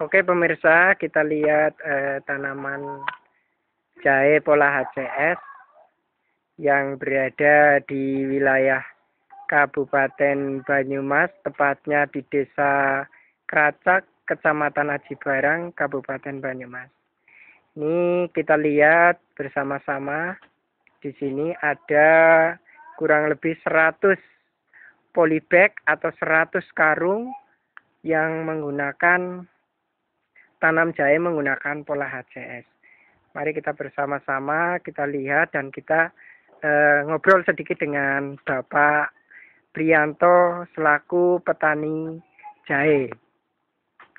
Oke pemirsa, kita lihat eh, tanaman jahe pola HCS yang berada di wilayah Kabupaten Banyumas, tepatnya di Desa Kracak, Kecamatan Aji Barang, Kabupaten Banyumas. Ini kita lihat bersama-sama di sini ada kurang lebih 100 polybag atau 100 karung yang menggunakan tanam jahe menggunakan pola HCS. Mari kita bersama-sama kita lihat dan kita eh, ngobrol sedikit dengan Bapak Prianto selaku petani jahe.